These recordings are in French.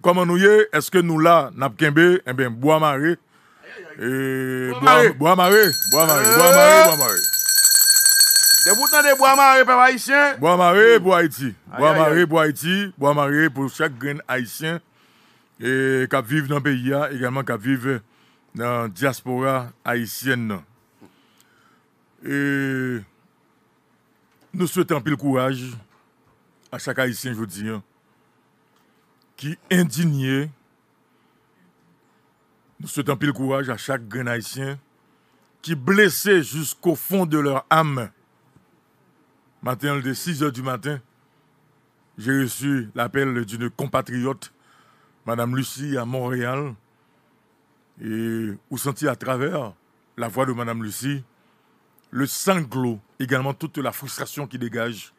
Koman nou ye, eske nou la napkembè, en ben Boamare. Boamare. Boamare. Boamare. De voutan de Boamare pèm Haitien? Boamare pou Haiti. Boamare pou Haiti. Boamare pou chak gren Haitien. E kap viv nan beya, eganman kap viv nan diaspora eh, Haitien nan. E nou souetan pil kouraj a chak Haitien jodi an. qui indigné. Nous souhaitons le courage à chaque Haïtien qui blessé jusqu'au fond de leur âme. Matin, de 6 h du matin, j'ai reçu l'appel d'une compatriote, Madame Lucie, à Montréal, et vous senti à travers la voix de Madame Lucie le sanglot, également toute la frustration qui dégage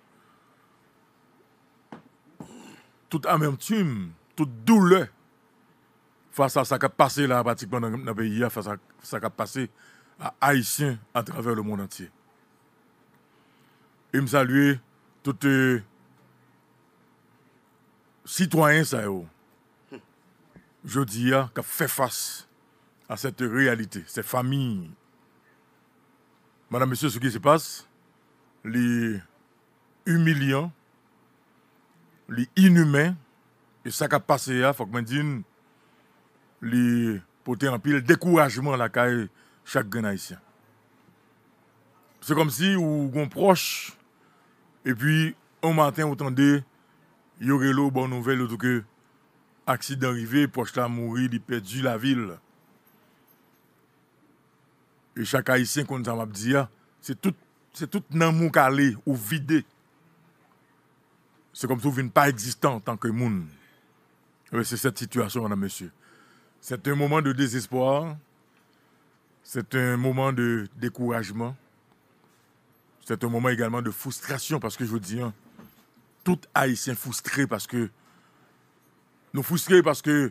toute amertume, toute douleur face à ce qui a passé là, pratiquement dans le pays, face à ce qui a passé à Haïtiens à travers le monde entier. Et me saluer tous les euh, citoyens Je dis ah, fait face à cette réalité, ces familles. Madame, monsieur, ce qui se passe, les humiliants, les inhumain, et ça qui a passé, il hein, faut que je dise, li porter en pile découragement la caille chaque grand haïtien. C'est comme si ou gon proche et puis un matin vous y aurait l'eau bonne nouvelle tout que accident arrivé proche là mourir, il perdu la ville. Et chaque haïtien qu'on ça m'a dit hein, c'est tout c'est tout nan mou ou vidé c'est comme si vous pas existant en tant que monde. Eh c'est cette situation, madame, monsieur. C'est un moment de désespoir. C'est un moment de découragement. C'est un moment également de frustration parce que je vous dis, hein, tout haïtien frustré parce que. Nous frustrés parce que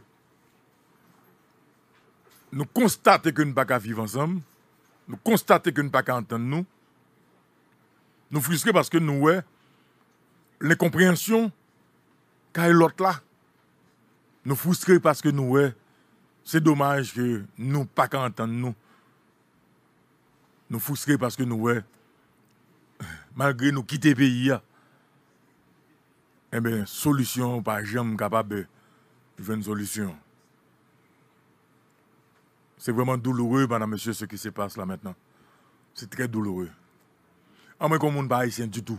nous constatons que nous ne pouvons pas vivre ensemble. Nous constatons que nous ne pouvons pas entendre nous. Nous frustrés parce que nous, ouais, l'incompréhension, car l'autre là, nous frustrés parce que nous, c'est dommage que nous pas qu'à nous. Nous frustrés parce que nous, malgré nous quitter le pays, eh bien, solution, pas jamais capable de faire une solution. C'est vraiment douloureux, madame, monsieur, ce qui se passe là maintenant. C'est très douloureux. Ah, en pas haïtien du tout.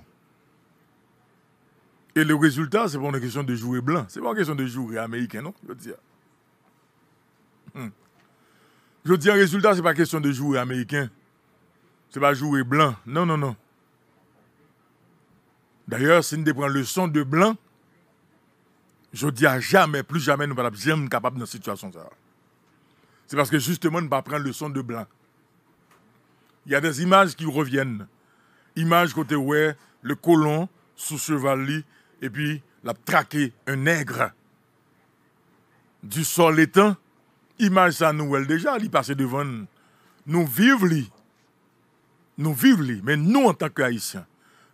Et le résultat, c'est pas une question de jouer blanc, c'est pas une question de jouer américain, non Je dis, hmm. je dis un résultat, c'est pas une question de jouer américain, c'est pas jouer blanc, non, non, non. D'ailleurs, si nous prenons le son de blanc, je dis à jamais, plus jamais, nous ne sommes jamais capables dans cette situation. C'est parce que justement, nous ne pas prendre le son de blanc. Il y a des images qui reviennent. Images côté ouais, le colon sous chevalier et puis l'a traqué un nègre. Du sol étant, image ça nous déjà, il passer devant nous. Nous vivons Nous vivons Mais nous, en tant que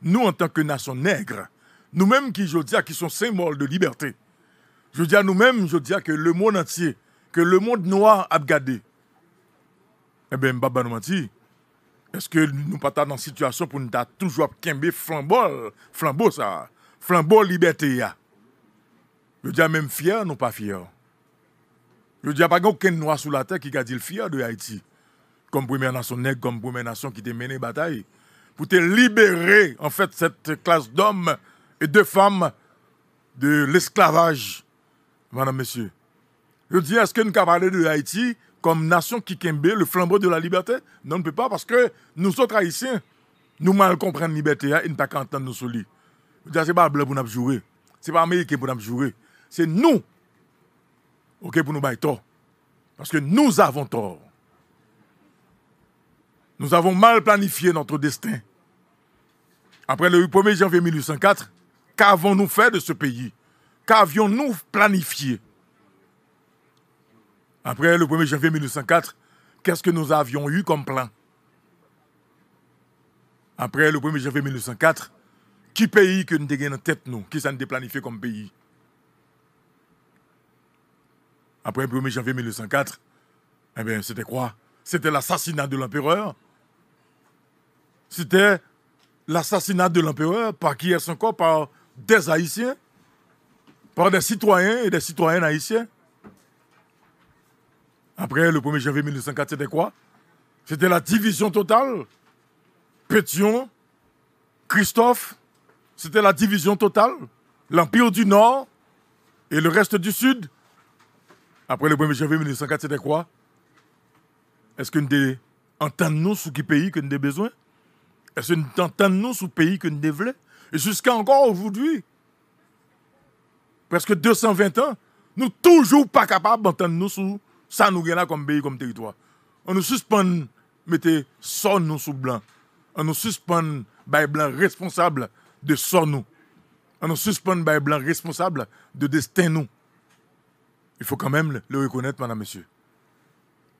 nous, en tant que nation nègre, nous-mêmes qui, je dis, qui sont symboles de liberté, je dis à nous-mêmes, je dis que le monde entier, que le monde noir a regardé. Eh bien, Mbaba nous dit, Est-ce que nous pas dans une situation pour nous toujours flambeau, flambeau ça? flambeau liberté ya. Je dis même fier, non pas fier. Je dis pas aucun noir sous la terre qui a dit fier de Haïti. Comme première nation nègre, comme première nation qui a mené bataille. Pour te libérer, en fait, cette classe d'hommes et de femmes de l'esclavage. Madame, monsieur. Je dis, est-ce que nous parlé de Haïti comme nation qui kembe le flambeau de la liberté? Non, on ne peut pas parce que nous autres haïtiens, nous mal comprenons la liberté hein, et nous pas entendre nous ce n'est pas bleu pour nous jouer. Ce n'est pas américain pour nous jouer. C'est nous. OK, pour nous bailler tort. Parce que nous avons tort. Nous avons mal planifié notre destin. Après le 1er janvier 1804, qu'avons-nous fait de ce pays Qu'avions-nous planifié Après le 1er janvier 1804, qu'est-ce que nous avions eu comme plan Après le 1er janvier 1804, qui pays que nous avons en tête, nous, qui s'en déplanifié comme pays Après le 1er janvier 1904, eh bien, c'était quoi C'était l'assassinat de l'empereur. C'était l'assassinat de l'empereur par qui est-ce encore Par des Haïtiens, par des citoyens et des citoyennes haïtiens. Après le 1er janvier 1904, c'était quoi C'était la division totale. Pétion, Christophe, c'était la division totale, l'Empire du Nord et le reste du Sud. Après le 1er janvier 1904, c'était quoi Est-ce que nous entendons sous qui pays que nous avons besoin Est-ce que nous entendons sous pays que nous voulons Et jusqu'à encore aujourd'hui, presque 220 ans, nous toujours pas capables d'entendre nous sous ça nous comme pays, comme territoire. On nous suspend, mettez, son nous sous blanc. On nous suspend, bail blanc responsable de sort nous. On nous suspend par blanc responsable de destin nous. Il faut quand même le reconnaître, madame, monsieur.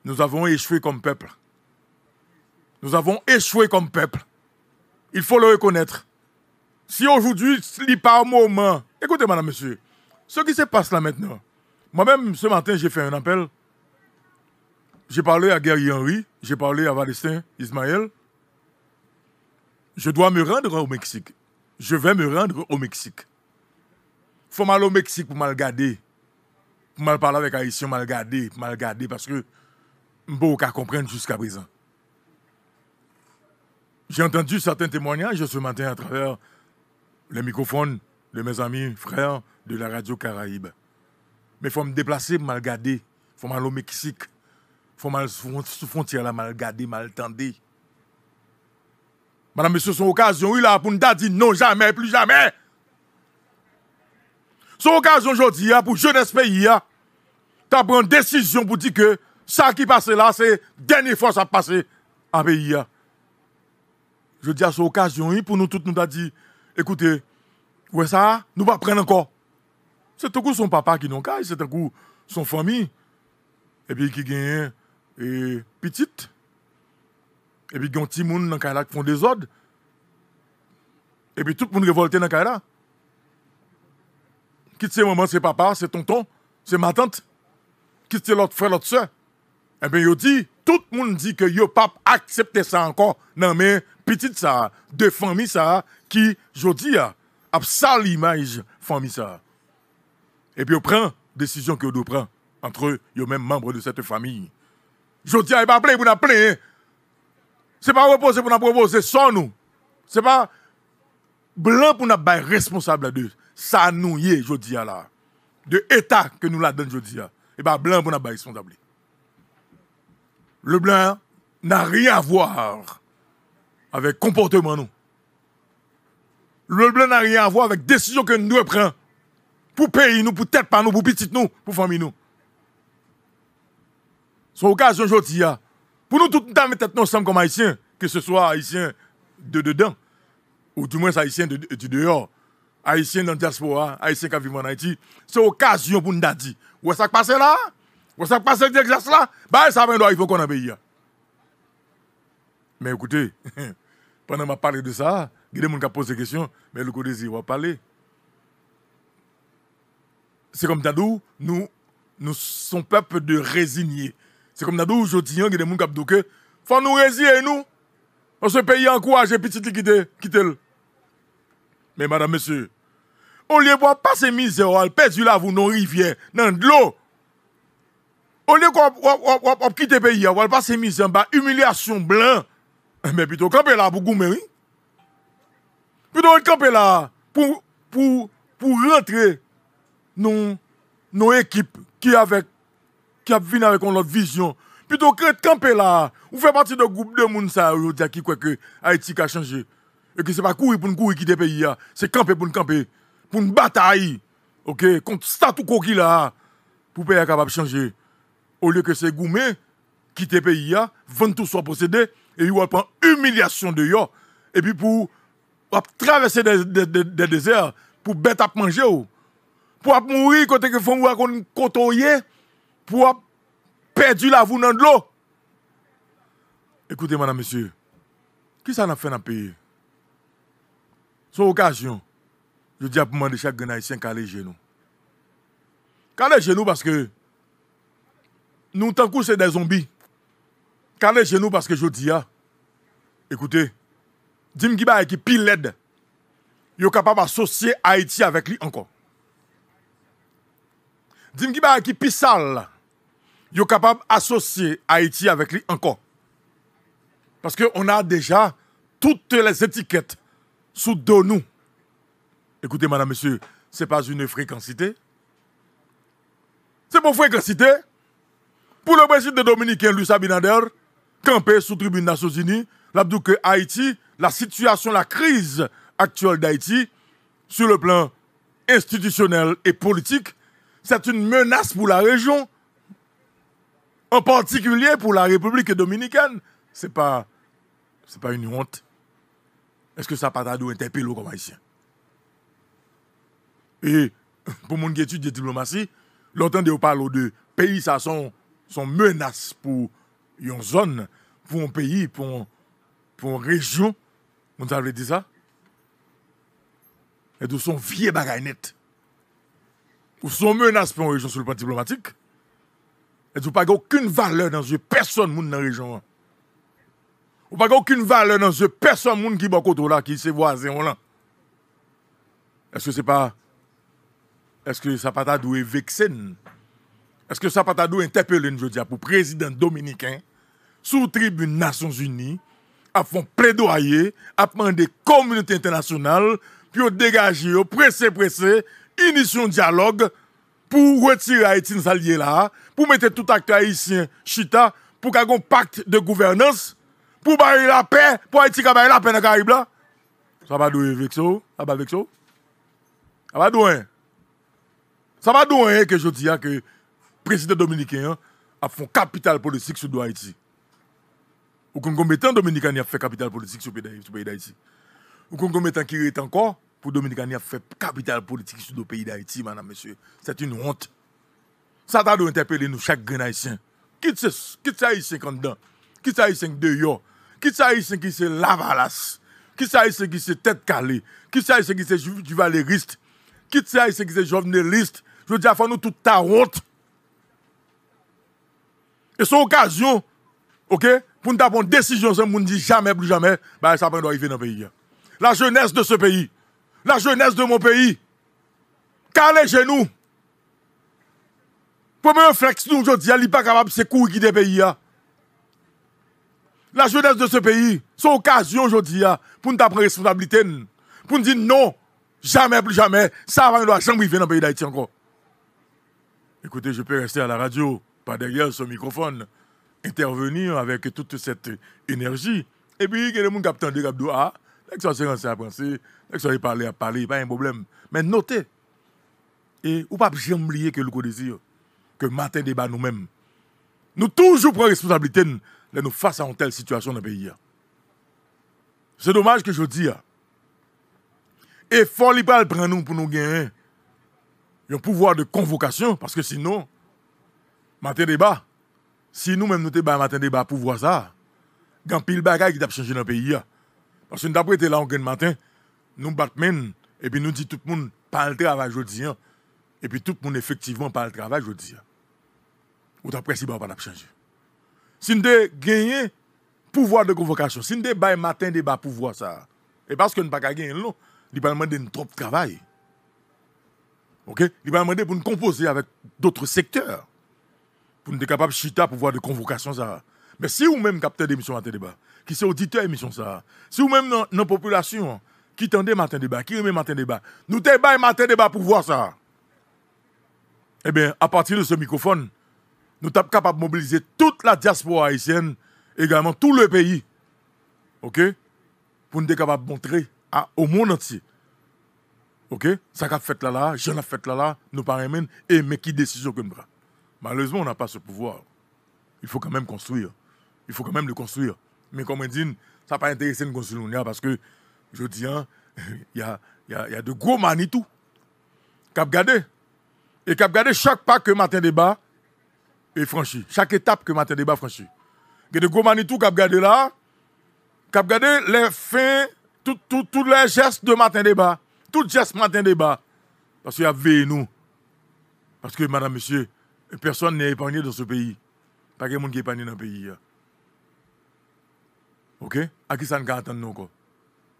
Nous avons échoué comme peuple. Nous avons échoué comme peuple. Il faut le reconnaître. Si aujourd'hui, par moment, écoutez, madame, monsieur, ce qui se passe là maintenant, moi-même, ce matin, j'ai fait un appel. J'ai parlé à Guerri Henry, j'ai parlé à Valestin Ismaël. Je dois me rendre au Mexique je vais me rendre au Mexique. Faut mal au Mexique pour mal garder. Pour mal parler avec Haïtien, mal garder, mal garder, parce que je ne peux comprendre jusqu'à présent. J'ai entendu certains témoignages ce matin à travers les microphones de mes amis, frères de la radio Caraïbe. Mais faut me déplacer, mal garder. faut mal au Mexique. faut mal sous frontière, mal garder, mal tendre. Madame, monsieur, son occasion, il a pour nous dire non, jamais, plus jamais. Son occasion aujourd'hui, hein, pour jeunesse pays, hein, tu pris une décision pour dire que ça qui passe là, c'est dernière fois ça passe en pays. Hein. Je dis à son occasion, pour nous tous, nous a dit, écoutez, ouais ça, nous va prendre encore. C'est un coup son papa qui nous caille, c'est un coup son famille, et puis qui gagne, et petite. Et puis, il y a un petit monde qui font des ordres. Et puis, tout le monde révolté dans Kaila. Quitte ses maman, c'est papa, c'est tonton, c'est ma tante. Qui c'est l'autre frère, l'autre soeur. Et eh bien, il dit, tout le monde dit que le pape accepte ça encore. Non, mais petite ça, de famille ça, qui, je dis, a sali l'image famille ça. Et puis, on prend décision que doit prendre, entre eux, les mêmes membres de cette famille. Je dis, il pas pour nous appeler hein. Ce n'est pas reposer pour nous proposer sans nous. Ce n'est pas blanc pour nous être responsable de ça nous est, je dis là. De l'État que nous la donne, je dis. Et bien, blanc pour nous être responsable. Le blanc n'a rien à voir avec comportement nous. Le blanc n'a rien à voir avec décision que nous prendre. pour pays nous, pour tête par nous, pour petite nous, pour famille nous. C'est l'occasion aujourd'hui pour nous, tout le temps, nous sommes comme haïtiens, que ce soit haïtiens de dedans, ou du moins haïtiens de, dehors, haïtiens dans la diaspora, haïtiens qui vivent en Haïti, c'est l'occasion pour nous dire. Où est-ce que passe là? Où est-ce que passe l'exercice là? Bah, ça va il faut qu'on a pays. Hein. Mais écoutez, pendant que je parle de ça, il y a des gens qui posent des questions, mais le côté, il va parler. C'est comme Tadou, nous, nous sommes peuple de résignés. Se kom na dou oujotinyan gede moun kap doke, fan nou reziye nou, an se peyi an kouaje pitite ki tel. Me, madame, mesye, olye wap pase mizè wale pedi la vounon rivye nan dlo. Olye wap kite peyi wale pase mizè an ba umilyasyon blan. Eh, Me, pito, kampe la pou goumeri. Pito, kampe la pou rentre nou ekip ki avèk qui a venu avec une autre vision. Plutôt que de camper là, vous faites partie de groupe de monde qui croit que Haïti a changé. Et que ce n'est pas courir pour nous courir quitter le pays, hein. c'est camper pour nous camper. Pour une bataille, ok, contre statu quo qui là, pour le pays capable changer. Au lieu que c'est Goumé, quitter le pays, hein, vendre tout soit possédé, et il va prendre humiliation de yo. Et puis pour traverser des, des, des, déserts, pour bête à manger, pour mourir quand que font qu'on côtoyer pour perdre la voûte dans l'eau. Écoutez, madame, monsieur, qui ça a fait dans le pays? Sur occasion. Je dis à vous demander chaque Haïtien qu'à les genoux. Qu'à chez nous parce que nous, tant que c'est des zombies. Qu'à chez nous parce que je dis, ah, écoutez, Dim Giba qui pile l'aide, il est capable d'associer Haïti avec lui encore. Dim Giba qui pile sale. Ils sont capables d'associer Haïti avec lui encore. Parce qu'on a déjà toutes les étiquettes sous dos nous. Écoutez, madame, monsieur, ce n'est pas une fréquencité. C'est pour fréquentité. Pour le président de dominicain, Luis Abinader, campé sous tribune des Nations Unies, l'abdou que Haïti, la situation, la crise actuelle d'Haïti, sur le plan institutionnel et politique, c'est une menace pour la région, en particulier pour la République dominicaine, c'est pas, c'est pas une honte. Est-ce que ça pas d'où interpellé comme haïtien? Et pour mon qui de diplomatie, de parler de pays, ça sont, sont menaces pour une zone, pour un pays, pour, pour une région. Vous avez dit ça? Et de son vieux bagaille net. Ou son menace pour une région sur le plan diplomatique. Vous n'avez aucune valeur dans yeux personne dans la région. Hein. Vous n'avez aucune valeur dans ce personne qui est côté là, qui se voisin Est-ce que c'est pas. Est-ce que ça pas être vexé Est-ce que ça pas peut pas je veux dire, pour le président dominicain, sous tribune Nations Unies, à fond plaidoyer, à demander communauté internationale, puis dégager, presser, presser, initier un dialogue pour retirer Haïti dans alliés là, pour mettre tout acte haïtien chita, pour qu'il y ait un pacte de gouvernance, pour bailler la paix, pour Haïti qui la paix dans les Caraïbes là. Ça va douer avec ça, ça va avec ça. Ça va douer. Hein? Ça va hein, que je dis que le président dominicain hein, a fait capital politique sur Haïti. Ou qu'un combattant Dominicain a fait capital politique sur le pays d'Haïti? Ou qu'un combattant qui est encore? pour Dominicani a fait capital politique sur le pays d'Haïti, madame, monsieur. C'est une honte. Ça doit interpeller nous, chaque grand haïtien. Qui ce, quitte haïtien quand dedans. Quitte haïtien dehors. Quitte haïtien qui se lavalas. Quitte haïtien qui se tête calée. Quitte haïtien qui se Qui Quitte haïtien qui se journaliste. Je veux dire, faut nous toute ta honte. Et c'est occasion, ok, pour nous avoir une décision, ça ne dit jamais, plus jamais, bah, ça va arriver dans le pays. La jeunesse de ce pays la jeunesse de mon pays. Car les genoux, premier flex nous aujourd'hui, elle n'est pas capable de se qui des pays. Hein. La jeunesse de ce pays, c'est occasion aujourd'hui hein, pour nous la responsabilité, pour nous dire non, jamais plus jamais, ça va nous doit jamais vivre dans le pays d'Haïti encore. Écoutez, je peux rester à la radio, pas derrière ce microphone, intervenir avec toute cette énergie. Et puis, il y a des gens qui attendent, quand on s'est renseigné à penser, quand parlé à parler, pas un problème. Mais notez, et vous n'avez pas oublier que vous que le que Matin débat nous-mêmes, nous toujours prenons responsabilité de nous faire face à une telle situation dans le pays. C'est dommage que je dis. Et il faut prendre nous pour nous gagner. un pouvoir de convocation, parce que sinon, Matin débat, si nous-mêmes nous débatons Matin débat pour voir ça, il y a un pile de qui doivent changer dans le pays. Parce que nous avons là en matin, nous battons, et puis nous dit tout le monde, pas le travail aujourd'hui. Hein. Et puis tout le monde, effectivement, pas le travail aujourd'hui. Hein. Ou d'après, si bah, on pas changer. Si nous avons gagné pouvoir de convocation, si nous avons matin débat pouvoir ça, et parce que nous pas gagné long, nous pas demander trop de travail. OK Il pas demander pour nous composer avec d'autres secteurs. Pour nous être capables de chita pouvoir de convocation ça. Mais si vous-même, capteur d'émission à débat, qui sont auditeurs émission ça. Si vous-même nos populations qui tendez matin débat, qui remet matin débat, nous débat matin débat pour voir ça. Eh bien, à partir de ce microphone, nous sommes capables de mobiliser toute la diaspora haïtienne, également tout le pays, ok, pour nous montrer au monde entier, ok, ça qu'a fait là là, je l'ai fait là là, nous même et mais qui décision que nous Malheureusement, on n'a pas ce pouvoir. Il faut quand même construire. Il faut quand même le construire. Mais comme on dit, ça n'a pas intéressé nous parce que, je dis, il hein, y, a, y, a, de gros manitou qui regardé. Et qui regardé chaque pas que matin débat est franchi. Chaque étape que matin débat franchi. Il y a de gros manitou qui regardé là, qui regardé les fins, tous les gestes de matin débat. Tout geste matin débat. Parce qu'il y a veillé nous. Parce que, madame, monsieur, personne n'est épargné dans ce pays. Pas quelqu'un qui est épargné dans le pays. Hein. Ok À qui ça ne garde nous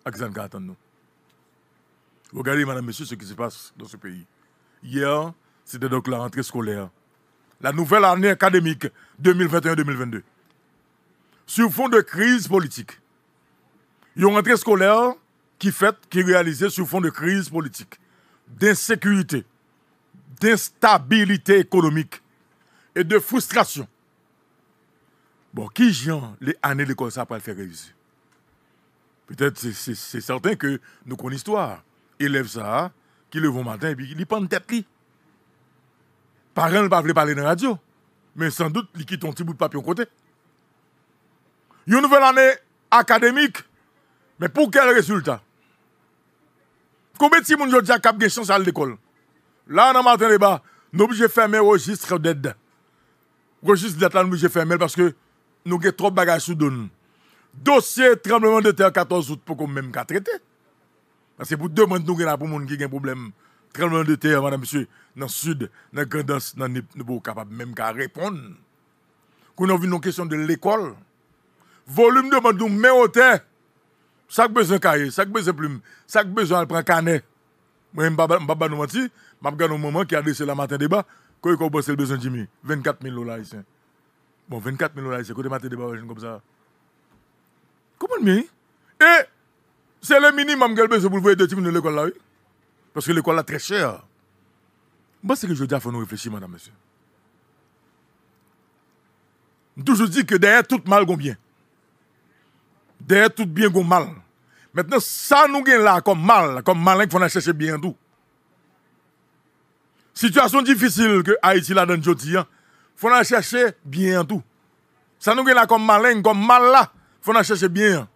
À qui ça ne nous Regardez, madame, monsieur, ce qui se passe dans ce pays. Hier, c'était donc la rentrée scolaire. La nouvelle année académique 2021-2022. Sur fond de crise politique. une rentrée scolaire qui fait, qui est réalisée sur fond de crise politique, d'insécurité, d'instabilité économique et de frustration Bon, qui Jean, les années l'école ça pour le faire réussir Peut-être c'est certain que nous connaissons l'histoire. Élève ça, qui le vont matin et puis il prend tête li. Parents ne va pas parler dans la radio, mais sans doute il quitte un petit bout de papier au côté. Une nouvelle année académique, mais pour quel résultat Combien de gens ont déjà cap chance à l'école Là, dans le matin nous sommes obligés de fermer le registre d'aide. Le registre d'aide, nous sommes obligés de fermer parce que nous avons trop de bagages sous nous. Dossier tremblement de terre 14 août, pour qu'on même qu'à traiter. C'est pour demander nous avons pour monde un problème. Tremblement de terre, madame, monsieur, dans le sud, dans le Grandance, nous ne sommes capables même qu'à répondre. Nous a vu nos questions de l'école. Volume de mandou, mais au terre. Chaque besoin cahier, chaque besoin plume, chaque besoin prend canet. Moi, je ne vais pas si je suis un moment qui a laissé la matin débat, quand il a besoin de Jimmy, 24 000 dollars ici. Bon, 24 000 dollars, c'est côté maté de barrage comme ça. Comment bien Et c'est le minimum que besoin pour vous aider à de l'école là, oui. Parce que l'école là, très chère. Moi, c'est que je dis il faut nous réfléchir, madame, monsieur. Toujours dit que derrière tout mal, il bien. Derrière tout bien, il mal. Maintenant, ça nous gagne là comme mal, comme malin qu'il faut chercher bien tout. Situation difficile que Haïti là dans le hein faut en chercher bien tout. Ça nous là comme malin, comme mal là, faut en chercher bien.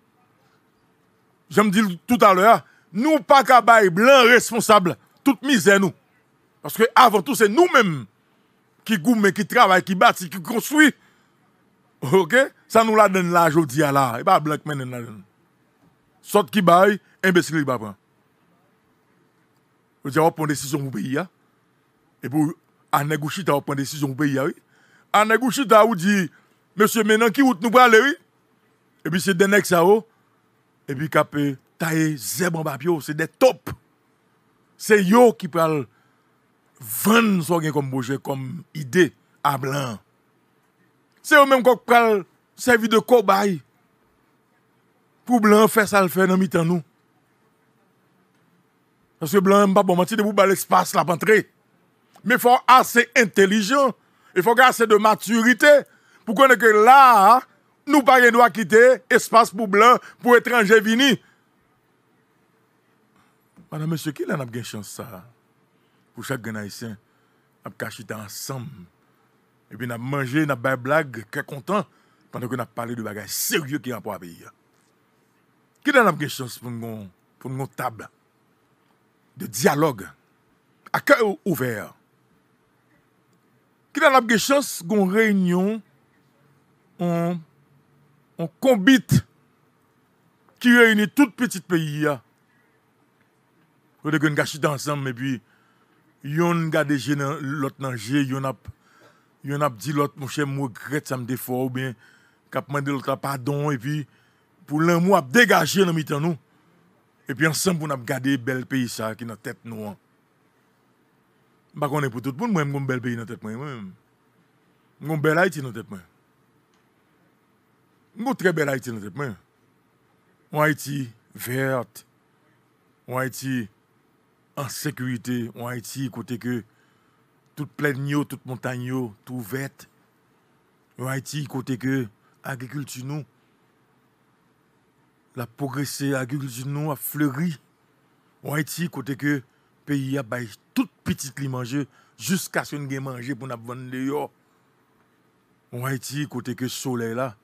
Je me dis tout à l'heure, nous pas qu'à cabaye blanc responsable, toute misère nous. Parce que avant tout, c'est nous-mêmes qui gourmet, qui travaille, qui bâtit, qui construit. OK Ça nous la donne là, je dis à là. Et pas blanc men la Sort qui baille, imbécile il va prendre. Je dis, on prend décision pour le pays. Hein. Et pour, à négocier, on prend décision pour le pays. Hein, A negou chita ou di, Mese menan ki wout nou pral lewi, Ebi se denek sa ou, Ebi kape tae ze bon bap yo, Se de top, Se yo ki pral, Venn sou gen komboje, Kom ide a blan, Se yo menm kak pral, Sevi de kobay, Pou blan fe sal fe nan mitan nou, Se blan mba bon bati, Mwen mwen mwen mwen mwen, Il faut garder de maturité pour qu'on que là, nous pas quitter espace pour blanc, pour étrangers venir. Madame, monsieur, qui n'a a bien chance ça? Pour chaque Haïtien, on a ensemble. Et puis on a mangé, a des blagues, très content, pendant qu'on a parlé de bagages sérieux qui ont pour pays. Qui a eu bien chance pour nous, pour nous table de dialogue à cœur ouvert? Ki nan ap ge chans gon reynyon an konbit ki reynyon tout petite peyi ya. Fode gen gache dan ansanm epi yon gade jen lout nan jen, yon ap di lout mouche mou gret sam defo ou ben kapman de lout ap adon epi pou loun mou ap degaje nan mitan nou. Epi ansanm pou nan ap gade bel peyi sa ki nan tet nou an. Mba konen pou tout moun, mwen mwen bel peyi nan tet mwen mwen. Mwen bel Haiti nan tet mwen. Mwen tre bel Haiti nan tet mwen. Mwen Haiti verte. Mwen Haiti en sécurité, Mwen Haiti kote ke tout plenyo, tout montanyo, tout verte. On Haiti kote ke agrikultu nou. La progresé, agrikultu nou a fleuri. Mwen Haiti kote ke y a toute petite li jusqu'à ce qu'on manger pour nous vendre dehors. En Haïti côté que soleil là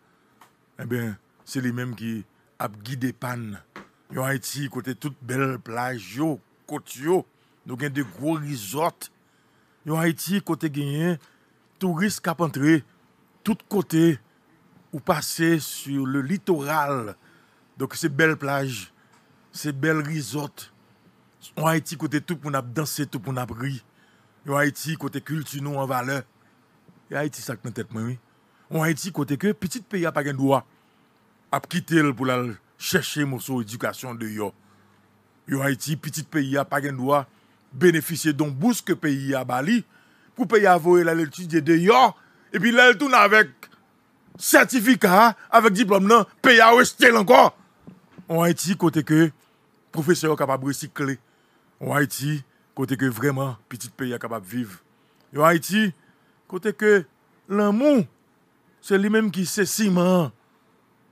et eh bien c'est les même qui a guidé panne. En Haïti côté toute belle plage yo, donc yo, nous a de gros resorts. En Haïti côté tout touristes qui entrer tout côté ou passer sur le littoral. Donc c'est belle plage, c'est belle resort. Yon ha iti kote tout pou nan ap danser, tout pou nan ap ri. Yon ha iti kote kulti nou an valeur. Yon ha iti sak nan tet mwen mi. Yon ha iti kote ke, pitit peyi ap agen doa ap kite l pou lal cheshe moso edukasyon de yon. Yon ha iti, pitit peyi ap agen doa, benefisye don bouske peyi a Bali, pou peyi avoye lal etudye de non. yon, epi lal touna vek, sertifika, avek diplom nan, peyi a ouestel anko. Yon ha iti kote ke, profeseo kapab resikle, En Haïti, côté que vraiment petit pays est capable de vivre. En Haïti, côté que l'amour, c'est lui-même qui s'est ciment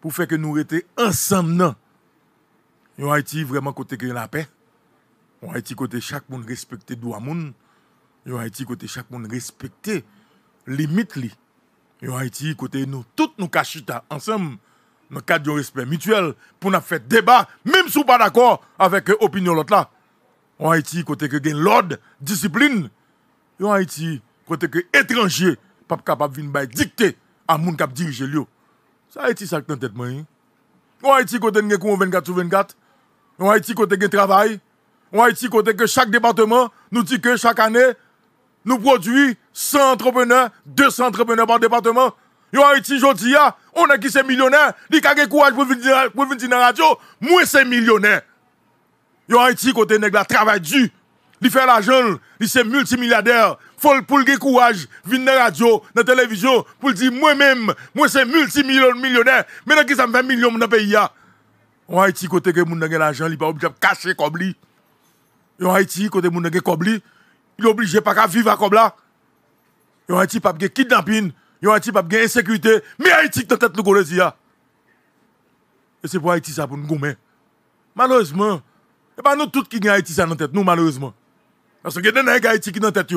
pour faire que nous restions ensemble. En Haïti, vraiment côté que la paix. En Haïti, côté chaque monde respecté droit monde. En Haïti, côté chaque monde respecté limite li. En Haïti, côté nous, toutes nous cachita ensemble dans le cadre du respect mutuel pour nous faire débat, même si nous pas d'accord avec l'opinion l'autre là. En Haïti, côté que gagne l'ordre, discipline. On en Haïti, côté que étranger, pas capable de dicter à moun qui diriger lui. Ça Haïti ça dans tête moi. Hein. En Haïti côté gagne 24 sur 24. En Haïti côté gagne travail. En Haïti côté que chaque département nous dit que chaque année nous produit 100 entrepreneurs, 200 entrepreneurs par département. Yo Haïti aujourd'hui, ah, on a qui c'est millionnaire, li ka courage pour venir pour venir dans la radio, moi c'est millionnaire. Yo Haïti côté nèg la travail du, il fait l'argent, ils c'est multimilliardaire. Faut pour le courage, viennent dans la radio, dans la télévision, pour dire moi-même, moi c'est multimillionnaire. Maintenant qui ça me fait million dans le pays En Haïti côté que moun gen l'argent, il pas obligé cacher comme lui. En Haïti côté moun gen comme lui, il obligé pas qu'à vivre comme là. En Haïti pas gen kidnapping, en Haïti pas gen insécurité, mais Haïti dans tête nous connaît Et c'est pour Haïti ça pour nous gommer. Malheureusement, et eh pas ben, nous tous qui avons Haïti ça dans tête, nous, malheureusement. Parce que les nègres Haïti qui dans tête,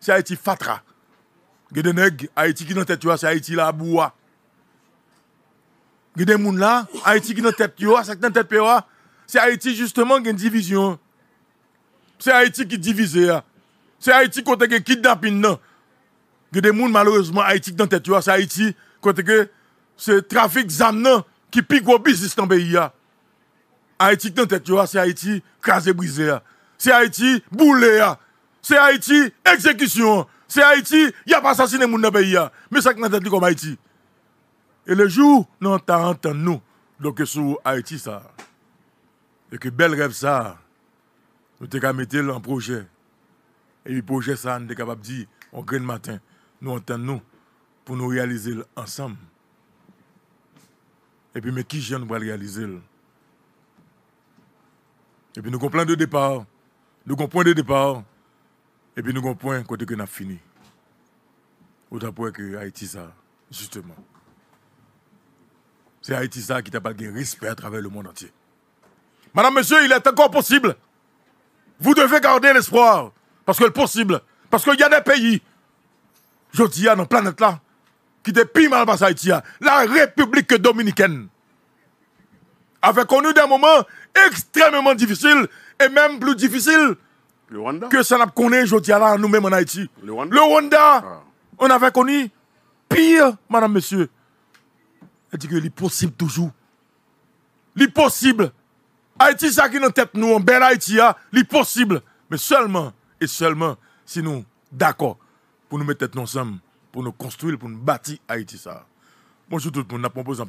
c'est Haïti fatra. Les nèg Haïti qui dans tête, c'est Haïti la boua. Les gens là, Haïti qui dans tête, c'est dans tête, c'est Haïti justement qui a une division. C'est Haïti qui divise. C'est Haïti kote qui kidnapping non. Il y a des gens malheureusement Haïti dans tête, c'est Haïti qui que un trafic d'armes qui pique au business dans le pays. Haïti dans tête, c'est Haïti crasé brisé. C'est Haïti boulé. C'est Haïti exécution. C'est Haïti, il a pas assassiné moun dans le pays. Mais ça qui tête comme Haïti. Et le jour, nous entendons nous. Donc, sur Haïti, ça. Et que bel rêve, ça. Nous te mettre en projet. Et le projet, ça, nous sommes capables de dire, on le matin. Nous entendons pour nous réaliser ensemble. Et puis, mais qui va nous réaliser et puis nous avons plein de départ. Nous avons point de départ. Et puis nous avons point côté que nous avons fini. Autant pour que Haïti, ça, justement. C'est Haïti, ça, qui t'a pas de respect à travers le monde entier. Madame, monsieur, il est encore possible. Vous devez garder l'espoir. Parce que le possible. Parce qu'il y a des pays, je dis, à nos planète là, qui étaient mal passé Haïti. Hein. La République dominicaine. avec connu des moments extrêmement difficile et même plus difficile que ça n'a pas connu aujourd'hui nous-mêmes en Haïti. Le Rwanda, ah. on avait connu pire, madame, monsieur. Elle dit que l'impossible possible toujours. l'impossible possible. Haïti, ça qui est dans tête nous, en belle Haïti, hein, là possible. Mais seulement, et seulement, si nous, d'accord, pour nous mettre ensemble, pour nous construire, pour nous bâtir Haïti, ça. Bonjour tout le monde, je propose un